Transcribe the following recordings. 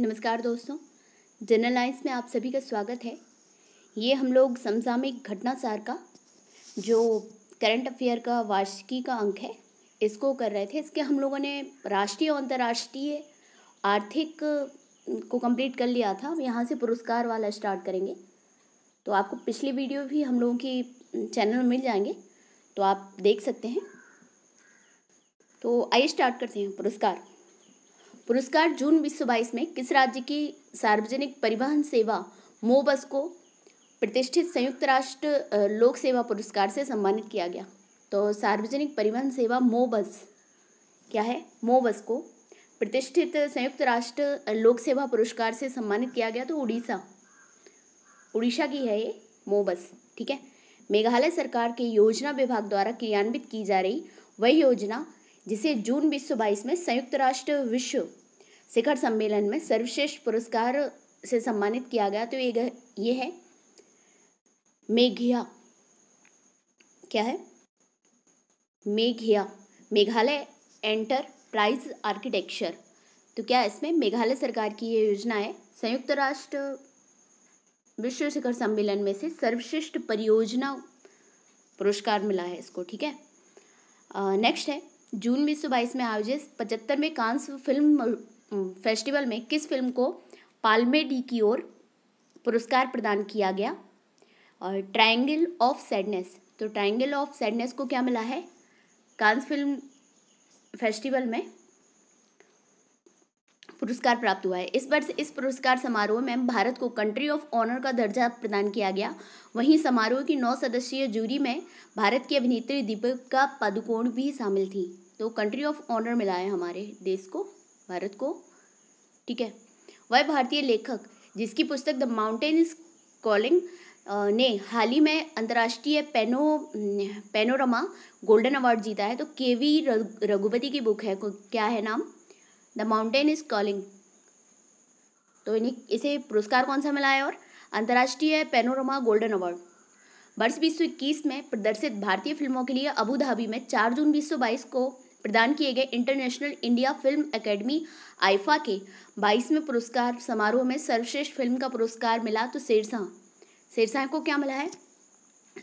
नमस्कार दोस्तों general lines में आप सभी का स्वागत है ये हम लोग समसामयिक घटनासार का जो करंट अफेयर का वार्षिकी का अंक है इसको कर रहे थे इसके हम लोगों ने राष्ट्रीय और अंतर्राष्ट्रीय आर्थिक को कंप्लीट कर लिया था अब यहाँ से पुरस्कार वाला स्टार्ट करेंगे तो आपको पिछली वीडियो भी हम लोगों की चैनल में मिल जाएंगे तो आप देख सकते हैं तो आइए स्टार्ट करते हैं पुरस्कार पुरस्कार जून बीस में किस राज्य की सार्वजनिक परिवहन सेवा मोबस को प्रतिष्ठित संयुक्त राष्ट्र लोक सेवा पुरस्कार से सम्मानित किया गया तो सार्वजनिक परिवहन सेवा मोबस क्या है मोबस को प्रतिष्ठित संयुक्त राष्ट्र लोक सेवा पुरस्कार से सम्मानित किया गया तो उड़ीसा उड़ीसा की है ये मोबस ठीक है मेघालय सरकार के योजना विभाग द्वारा क्रियान्वित की जा रही वही योजना जिसे जून बीस में संयुक्त राष्ट्र विश्व शिखर सम्मेलन में सर्वश्रेष्ठ पुरस्कार से सम्मानित किया गया तो ये ये है मेघिया क्या है मेघिया मेघालय एंटरप्राइज आर्किटेक्चर तो क्या इसमें मेघालय सरकार की ये योजना है संयुक्त राष्ट्र विश्व शिखर सम्मेलन में से सर्वश्रेष्ठ परियोजना पुरस्कार मिला है इसको ठीक है नेक्स्ट है जून उन्नीस सौ बाईस में आयोजित पचहत्तरवें कांस फिल्म फेस्टिवल में किस फिल्म को पालमे डी की ओर पुरस्कार प्रदान किया गया और ट्रायंगल ऑफ सैडनेस तो ट्रायंगल ऑफ सैडनेस को क्या मिला है कांस फिल्म फेस्टिवल में पुरस्कार प्राप्त हुआ है इस वर्ष इस पुरस्कार समारोह में भारत को कंट्री ऑफ ऑनर का दर्जा प्रदान किया गया वहीं समारोह की नौ सदस्यीय जूरी में भारत की अभिनेत्री दीपिका पादुकोण भी शामिल थी तो कंट्री ऑफ ऑनर मिला है हमारे देश को भारत को ठीक है वह भारतीय लेखक जिसकी पुस्तक द माउंटेन इज कॉलिंग ने हाल ही में अंतर्राष्ट्रीय पेनो पेनोरमा गोल्डन अवार्ड जीता है तो के वी रघुपति की बुक है क्या है नाम द माउंटेन इज कॉलिंग तो इन्हें इसे पुरस्कार कौन सा मिला है और अंतर्राष्ट्रीय पेनोरमा गोल्डन अवार्ड वर्ष बीस सौ इक्कीस में प्रदर्शित भारतीय फिल्मों के लिए अबू धाबी में चार जून बीस सौ बाईस को प्रदान किए गए international India film academy IIFA के बाईसवें पुरस्कार समारोह में सर्वश्रेष्ठ फिल्म का पुरस्कार मिला तो शेरशाह शेरशाह को क्या मिला है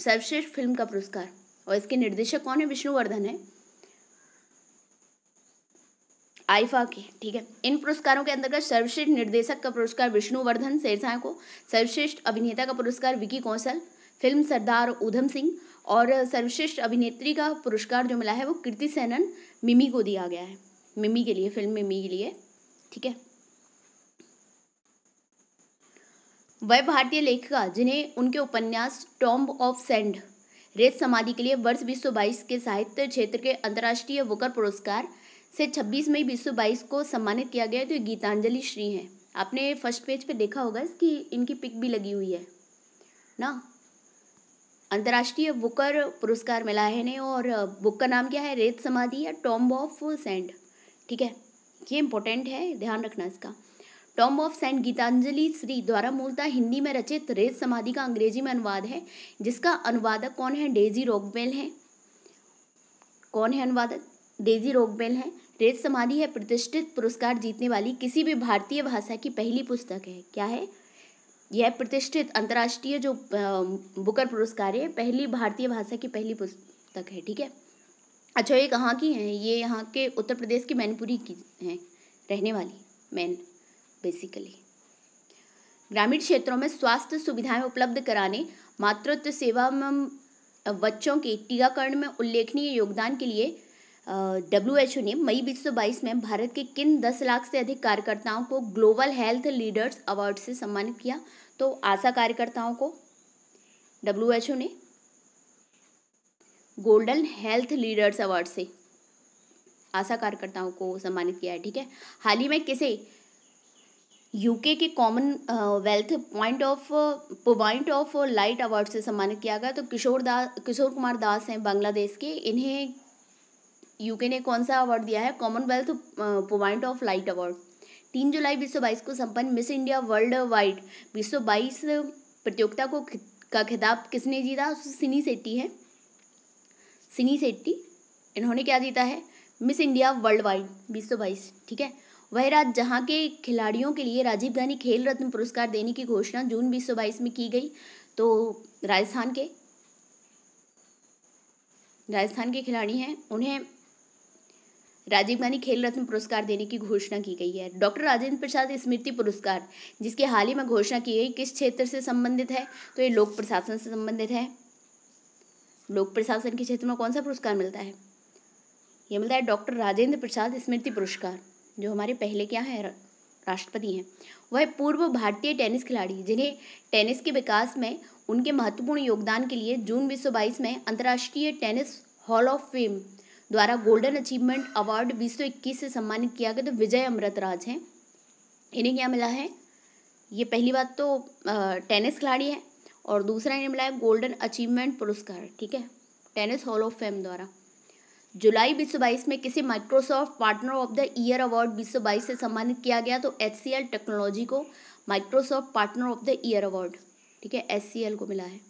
सर्वश्रेष्ठ फिल्म का पुरस्कार और इसके निर्देशक कौन है विष्णुवर्धन है आईफा के ठीक है इन पुरस्कारों के अंतर्गत सर्वश्रेष्ठ निर्देशक का पुरस्कार विष्णुवर्धन शेरशाह को सर्वश्रेष्ठ अभिनेता का पुरस्कार विकी कौशल फिल्म सरदार ऊधम सिंह और सर्वश्रेष्ठ अभिनेत्री का पुरस्कार जो मिला है वो कीर्ति सेनन मिमी को दिया गया है मिमी के लिए फिल्म मिमी के लिए ठीक है वह भारतीय लेखिका जिन्हें उनके उपन्यास टॉम्ब ऑफ सेंड रेत समाधि के लिए वर्ष बीस के साहित्य क्षेत्र के अंतर्राष्ट्रीय वोकर पुरस्कार से 26 मई बीस को सम्मानित किया गया तो गीतांजलि श्री हैं आपने फर्स्ट पेज पे देखा होगा इसकी इनकी पिक भी लगी हुई है ना अंतर्राष्ट्रीय बुकर पुरस्कार मिला है इन्हें और बुक का नाम क्या है रेत समाधि या टॉम्ब ऑफ सेंट ठीक है ये इम्पोर्टेंट है ध्यान रखना इसका tomb of sand Gitanjali Shree द्वारा मूलतः हिंदी में रचित रेत समाधि का अंग्रेजी में अनुवाद है जिसका अनुवादक कौन है डेजी रोकबेल है कौन है अनुवादक डेजी रोकबेल है रेत समाधि है प्रतिष्ठित पुरस्कार जीतने वाली किसी भी भारतीय भाषा की पहली पुस्तक है क्या है यह प्रतिष्ठित अंतर्राष्ट्रीय जो बुकर पुरस्कार है पहली भारतीय भाषा की पहली पुस्तक है ठीक है अच्छा ये कहाँ की हैं ये यहाँ के उत्तर प्रदेश की मैनपुरी की हैं रहने वाली मैन बेसिकली ग्रामीण क्षेत्रों में स्वास्थ्य सुविधाएं उपलब्ध कराने मातृत्व सेवा में बच्चों के टीकाकरण में उल्लेखनीय योगदान के लिए डब्ल्यू एच ओ ने मई बीस सौ बाईस में भारत के किन दस लाख से अधिक कार्यकर्ताओं को ग्लोबल हेल्थ लीडर्स अवार्ड से सम्मानित किया तो आशा कार्यकर्ताओं को डब्ल्यू एच ओ ने गोल्डन हेल्थ लीडर्स अवार्ड से आशा कार्यकर्ताओं को सम्मानित किया है ठीक है हाल ही में किसे यूके के Commonwealth point of point of light award से सम्मानित किया गया तो किशोर दास किशोर कुमार दास हैं बांग्लादेश के इन्हें यूके ने कौन सा अवार्ड दिया है Commonwealth point of light award तीन जुलाई बीस सौ बाईस को संपन्न मिस इंडिया वर्ल्ड वाइड बीस सौ बाईस प्रतियोगिता को का खिताब किसने जीता सिनी सेट्टी है सिनी सेट्टी इन्होंने क्या जीता है मिस इंडिया वर्ल्ड वाइड बीस सौ बाईस ठीक है वह राज जहाँ के खिलाड़ियों के लिए राजीव गांधी खेल रत्न पुरस्कार देने की घोषणा जून बीस सौ बाईस में की गई तो राजस्थान के राजस्थान के खिलाड़ी हैं उन्हें राजीव गांधी खेल रत्न पुरस्कार देने की घोषणा की गई है डॉक्टर राजेंद्र प्रसाद स्मृति पुरस्कार जिसकी हाल ही में घोषणा की गई किस क्षेत्र से संबंधित है तो ये लोक प्रशासन से संबंधित है लोक प्रशासन के क्षेत्र में कौन सा पुरस्कार मिलता है ये मिलता है डॉक्टर राजेंद्र प्रसाद स्मृति पुरस्कार जो हमारे पहले क्या है राष्ट्रपति हैं वह पूर्व भारतीय टेनिस खिलाड़ी जिन्हें टेनिस के विकास में उनके महत्वपूर्ण योगदान के लिए जून 2022 में अंतर्राष्ट्रीय टेनिस हॉल ऑफ फेम द्वारा गोल्डन अचीवमेंट अवार्ड बीस सौ इक्कीस से सम्मानित किया गया तो विजय अमृत राज हैं इन्हें क्या मिला है ये पहली बात तो टेनिस खिलाड़ी है और दूसरा इन्हें मिला है गोल्डन अचीवमेंट पुरस्कार ठीक है टेनिस हॉल ऑफ फेम द्वारा जुलाई बीस सौ बाईस में किसी Microsoft partner of the year award बीस सौ बाईस से सम्मानित किया गया तो एच सी एल टेक्नोलॉजी को Microsoft partner of the year award ठीक है एच सी एल को मिला है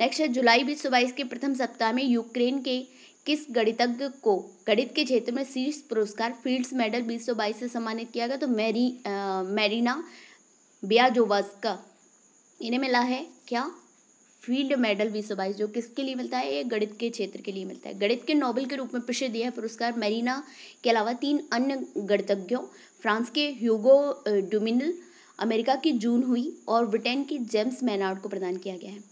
नेक्स्ट है जुलाई बीस सौ बाईस के प्रथम सप्ताह में यूक्रेन के किस गणितज्ञ को गणित के क्षेत्र में शीर्ष पुरस्कार फील्ड्स मेडल 2022 से सम्मानित किया गया तो मैरी आ, मैरिना बियाजोवास्का इन्हें मिला है क्या फील्ड मेडल बीस जो किसके लिए मिलता है ये गणित के क्षेत्र के लिए मिलता है गणित के नोबेल के रूप में प्रसिद्ध यह पुरस्कार मैरीना के अलावा तीन अन्य गणितज्ञों फ्रांस के ह्यूगो डुमिनल अमेरिका की जून हुई और ब्रिटेन की जेम्स मैनार्ड को प्रदान किया गया है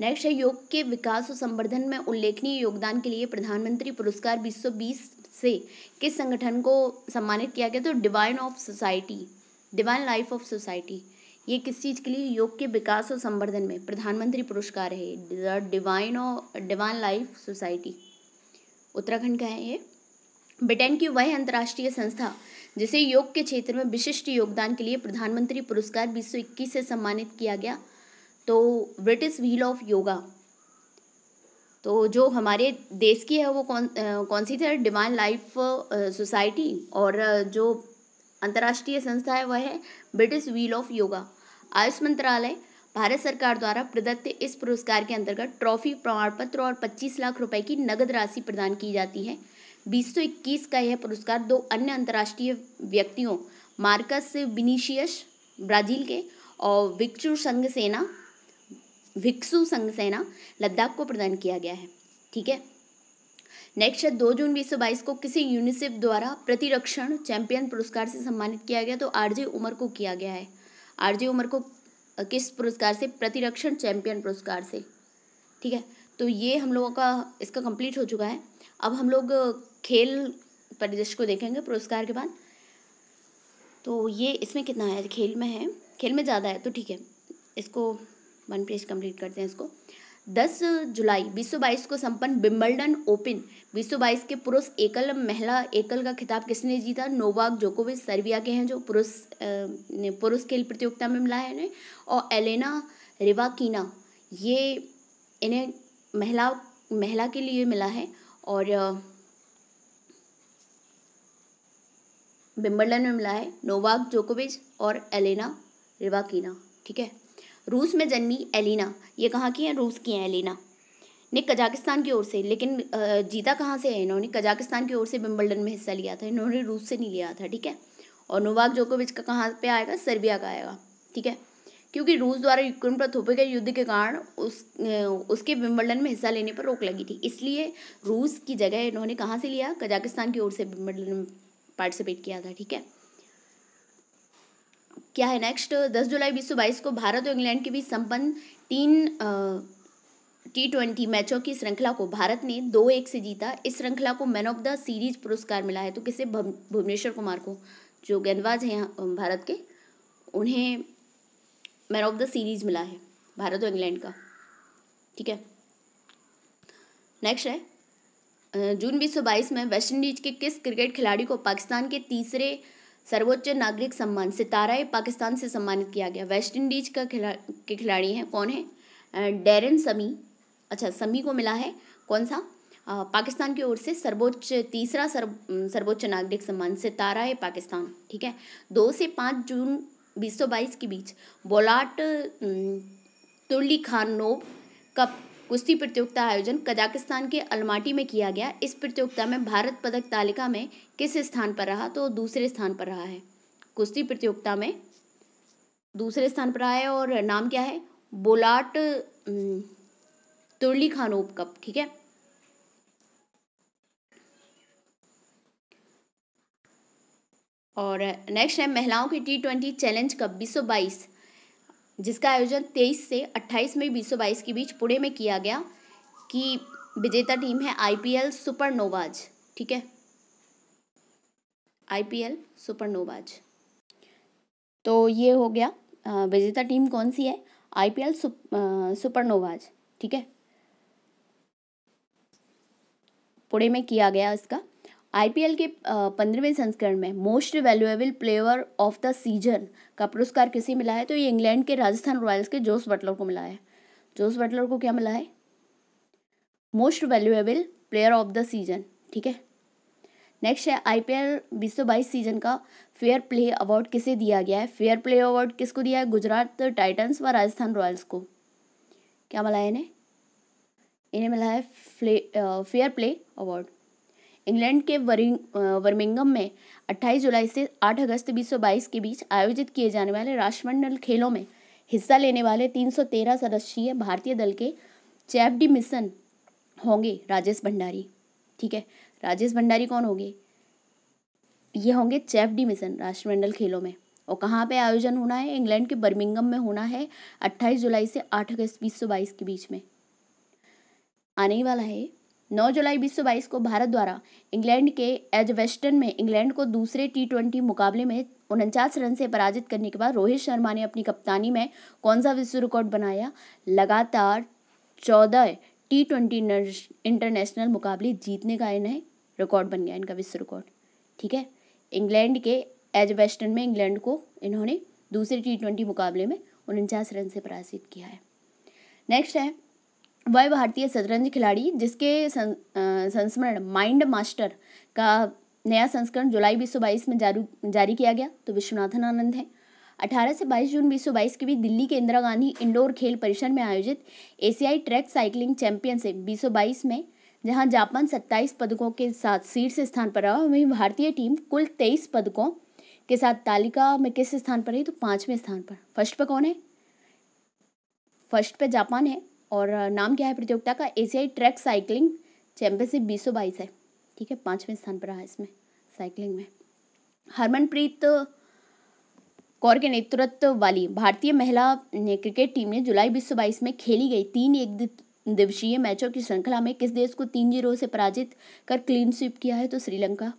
नेक्स्ट है योग के विकास और संवर्धन में उल्लेखनीय योगदान के लिए प्रधानमंत्री पुरस्कार बीस से किस संगठन को सम्मानित किया गया तो divine of society divine life of society ये किस चीज़ के लिए योग के विकास और संवर्धन में प्रधानमंत्री पुरस्कार है डिवाइन और डिवाइन लाइफ सोसाइटी उत्तराखंड का है ये ब्रिटेन की वह अंतर्राष्ट्रीय संस्था जिसे योग के क्षेत्र में विशिष्ट योगदान के लिए प्रधानमंत्री पुरस्कार बीस से सम्मानित किया गया तो ब्रिटिश व्हील ऑफ योगा तो जो हमारे देश की है वो कौन कौन सी थी डिवाइन लाइफ सोसाइटी और जो अंतर्राष्ट्रीय संस्था है वह है British wheel of yoga Ayush मंत्रालय भारत सरकार द्वारा प्रदत्त इस पुरस्कार के अंतर्गत ट्रॉफी प्रमाण पत्र और 25 लाख रुपए की नगद राशि प्रदान की जाती है इक्कीस का यह पुरस्कार दो अन्य अंतर्राष्ट्रीय व्यक्तियों मार्कस विनीशियस ब्राजील के और विक्चुर संघ सेना भिक्षु संघ सेना लद्दाख को प्रदान किया गया है ठीक है नेक्स्ट है दो जून बाईस को किसी यूनिसेफ द्वारा प्रतिरक्षण चैंपियन पुरस्कार से सम्मानित किया गया तो आरजे उमर को किया गया है आरजे उमर को किस पुरस्कार से प्रतिरक्षण चैंपियन पुरस्कार से ठीक है तो ये हम लोगों का इसका कंप्लीट हो चुका है अब हम लोग खेल परिदृश्य को देखेंगे पुरस्कार के बाद तो ये इसमें कितना है खेल में है खेल में ज़्यादा है तो ठीक है इसको वन पेज कंप्लीट करते हैं इसको दस जुलाई बीस सौ बाईस को संपन्न बिम्बलडन ओपन बीस सौ बाईस के पुरुष एकल महिला एकल का खिताब किसने जीता नोवाक जोकोविच सर्बिया के हैं जो पुरुष पुरुष खेल प्रतियोगिता में मिला है इन्हें और एलेना रिवाकीना ये इन्हें महिला महिला के लिए मिला है और बिम्बलडन में मिला है नोवाक जोकोविच और एलेना रिवाकीना ठीक है रूस में जन्मी एलिना ये कहाँ की हैं रूस की हैं एलिना ने कजाकिस्तान की ओर से लेकिन जीता कहाँ से है इन्होंने कजाकिस्तान की ओर से विम्बलडन में हिस्सा लिया था इन्होंने रूस से नहीं लिया था ठीक है और नोवाक जोकोविच का कहाँ पे आएगा सर्बिया का आएगा ठीक है क्योंकि रूस द्वारा यूक्रेन पर थोपे गए युद्ध के कारण उस उसके विम्बलडन में हिस्सा लेने पर रोक लगी थी इसलिए रूस की जगह इन्होंने कहाँ से लिया कजाकिस्तान की ओर से विम्बलडन में पार्टिसिपेट किया था ठीक है क्या है नेक्स्ट दस जुलाई बीस सौ बाईस को भारत और इंग्लैंड के बीच संपन्न तीन टी ट्वेंटी मैचों की श्रृंखला को भारत ने दो एक से जीता इस श्रृंखला को मैन ऑफ द सीरीज पुरस्कार मिला है तो किसे भुवनेश्वर कुमार को जो गेंदबाज हैं भारत के उन्हें मैन ऑफ द सीरीज मिला है भारत और इंग्लैंड का ठीक है नेक्स्ट है जून बीस सौ बाईस में वेस्ट इंडीज के किस क्रिकेट खिलाड़ी को पाकिस्तान के तीसरे सर्वोच्च नागरिक सम्मान सितारा पाकिस्तान से सम्मानित किया गया वेस्ट इंडीज का खिला के खिलाड़ी हैं कौन है डेरन समी अच्छा समी को मिला है कौन सा आ, पाकिस्तान की ओर से सर्वोच्च तीसरा सर सर्वोच्च नागरिक सम्मान सितारा है पाकिस्तान ठीक है दो से पाँच जून बीस सौ बाईस के बीच बोलाट तुर्ली खानोब का कुश्ती प्रतियोगिता आयोजन कजाकिस्तान के अलमाटी में किया गया इस प्रतियोगिता में भारत पदक तालिका में किस स्थान पर रहा तो दूसरे स्थान पर रहा है कुश्ती प्रतियोगिता में दूसरे स्थान पर रहा है और नाम क्या है बोलाट तुरली खानोप कप ठीक है और नेक्स्ट है महिलाओं के टी ट्वेंटी चैलेंज कप बीस सौ बाईस जिसका आयोजन 23 से 28 मई बीस के बीच पुणे में किया गया कि विजेता टीम है आईपीएल सुपरनोवाज ठीक है आईपीएल सुपरनोवाज तो ये हो गया विजेता टीम कौन सी है आईपीएल सुपरनोवाज ठीक है पुणे में किया गया इसका आईपीएल के पंद्रहवें संस्करण में most valuable player of the season का पुरस्कार किसे मिला है तो ये इंग्लैंड के राजस्थान रॉयल्स के जोस बटलर को मिला है जोस बटलर को क्या मिला है most valuable player of the season ठीक है नेक्स्ट है आई पी एल बीस सौ बाईस सीजन का फेयर प्ले अवार्ड किसे दिया गया है फेयर प्ले अवार्ड किसको दिया है गुजरात टाइटन्स व राजस्थान रॉयल्स को क्या मिला है इन्हें इन्हें मिला है फेयर प्ले अवार्ड इंग्लैंड के वर्मिंगम में 28 जुलाई से 8 अगस्त 2022 के बीच आयोजित किए जाने वाले राष्ट्रमंडल खेलों में हिस्सा लेने वाले 313 सदस्यीय भारतीय दल के चैफ डी मिशन होंगे राजेश भंडारी ठीक है राजेश भंडारी कौन होंगे ये होंगे चैफ डी मिशन राष्ट्रमंडल खेलों में और कहाँ पे आयोजन होना है इंग्लैंड के बर्मिंगम में होना है 28 जुलाई से 8 अगस्त 2022 के बीच में आने ही वाला है 9 जुलाई 2022 को भारत द्वारा इंग्लैंड के एज वेस्टर्न में इंग्लैंड को दूसरे टी मुकाबले में उनचास रन से पराजित करने के बाद रोहित शर्मा ने अपनी कप्तानी में कौन सा विश्व रिकॉर्ड बनाया लगातार चौदह टी ट्वेंटी इंटरनेशनल मुकाबले जीतने का इन्हें रिकॉर्ड बन गया इनका विश्व रिकॉर्ड ठीक है इंग्लैंड के एज वेस्टर्न में इंग्लैंड को इन्होंने दूसरे टी ट्वेंटी मुकाबले में उनचास रन से पराजित किया है नेक्स्ट है वह भारतीय शतरंज खिलाड़ी जिसके संस्मरण माइंड मास्टर का नया संस्करण जुलाई 2022 में जारू जारी किया गया तो विश्वनाथन आनंद है 18 से 22 जून 2022 के बीच दिल्ली के इंदिरा गांधी इंडोर खेल परिसर में आयोजित एशियाई ट्रैक साइकिलिंग चैंपियनशिप बीस बाईस में जहां जापान 27 पदकों के साथ शीर्ष स्थान पर रहा वहीं भारतीय टीम कुल 23 पदकों के साथ तालिका में किस स्थान पर रही तो पाँचवें स्थान पर फर्स्ट पर कौन है फर्स्ट पर जापान है और नाम क्या है प्रतियोगिता का एशियाई ट्रैक साइकिलिंग चैम्पियनशिप बीस सौ बाईस है ठीक है पाँचवें स्थान पर रहा है इसमें साइकिलिंग में हरमनप्रीत कौर के नेतृत्व वाली भारतीय महिला क्रिकेट टीम ने जुलाई बीस सौ बाईस में खेली गई तीन एक दिवसीय मैचों की श्रृंखला में किस देश को तीन जीरो से पराजित कर क्लीन स्वीप किया है तो श्रीलंका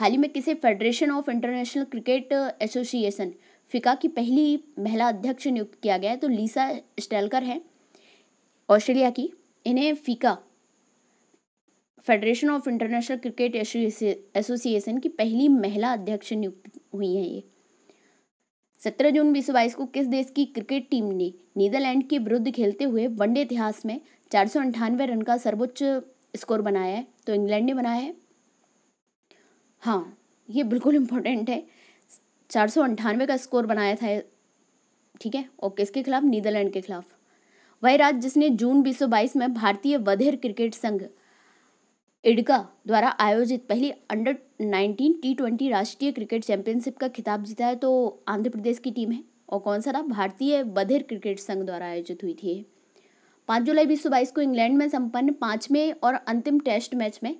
हाल ही में किसे federation of international cricket association FICA की पहली महिला अध्यक्ष नियुक्त किया गया है तो लीसा स्टेलकर है ऑस्ट्रेलिया की इन्हें FICA federation of international cricket association की पहली महिला अध्यक्ष नियुक्त हुई है ये सत्रह जून बीस बाईस को किस देश की क्रिकेट टीम ने नीदरलैंड के विरुद्ध खेलते हुए वनडे इतिहास में चार सौ अंठानवे रन का सर्वोच्च स्कोर बनाया है तो इंग्लैंड ने बनाया है हाँ ये बिल्कुल इंपॉर्टेंट है चार सौ अंठानवे का स्कोर बनाया था ठीक है और किसके खिलाफ नीदरलैंड के खिलाफ वह राज्य जिसने जून 2022 में भारतीय वधेर क्रिकेट संघ इडका द्वारा आयोजित पहली अंडर 19 टी ट्वेंटी राष्ट्रीय क्रिकेट चैंपियनशिप का खिताब जीता है तो आंध्र प्रदेश की टीम है और कौन सा था भारतीय बधेर क्रिकेट संघ द्वारा आयोजित हुई थी पाँच जुलाई बीस को इंग्लैंड में संपन्न पाँचवें और अंतिम टेस्ट मैच में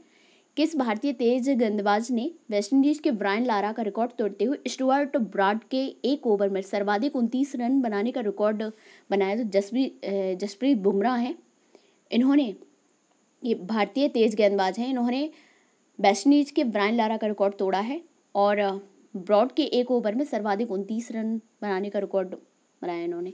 किस भारतीय तेज गेंदबाज ने वेस्टइंडीज के ब्रायन लारा का रिकॉर्ड तोड़ते हुए स्टुअर्ट ब्रॉड के एक ओवर में सर्वाधिक उनतीस रन बनाने का रिकॉर्ड बनाया तो जसप्रीत जसप्रीत बुमराह हैं इन्होंने ये भारतीय तेज गेंदबाज हैं इन्होंने वेस्टइंडीज के ब्रायन लारा का रिकॉर्ड तोड़ा है और ब्रॉड के एक ओवर में सर्वाधिक उनतीस रन बनाने का रिकॉर्ड बनाया इन्होंने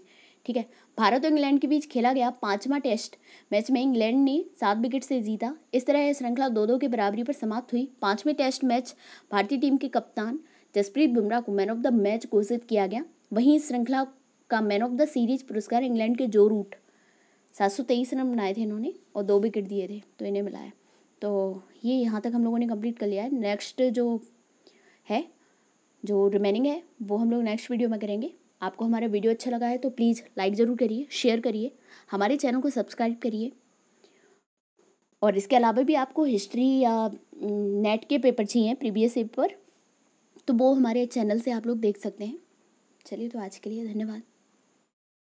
ठीक है भारत और इंग्लैंड के बीच खेला गया पांचवा टेस्ट मैच में इंग्लैंड ने सात विकेट से जीता इस तरह यह श्रृंखला दो दो के बराबरी पर समाप्त हुई पांचवें टेस्ट मैच भारतीय टीम के कप्तान जसप्रीत बुमराह को मैन ऑफ द मैच घोषित किया गया वहीं इस श्रृंखला का मैन ऑफ द सीरीज पुरस्कार इंग्लैंड के जो रूट सात सौ तेईस रन बनाए थे इन्होंने और दो विकेट दिए थे तो इन्हें मिला है तो ये यहाँ तक हम लोगों ने कंप्लीट कर लिया है नेक्स्ट जो है जो रिमेनिंग है वो हम लोग नेक्स्ट वीडियो में करेंगे आपको हमारा वीडियो अच्छा लगा है तो प्लीज़ लाइक ज़रूर करिए शेयर करिए हमारे चैनल को सब्सक्राइब करिए और इसके अलावा भी आपको हिस्ट्री या नेट के पेपर चाहिए प्रीवियस पेपर तो वो हमारे चैनल से आप लोग देख सकते हैं चलिए तो आज के लिए धन्यवाद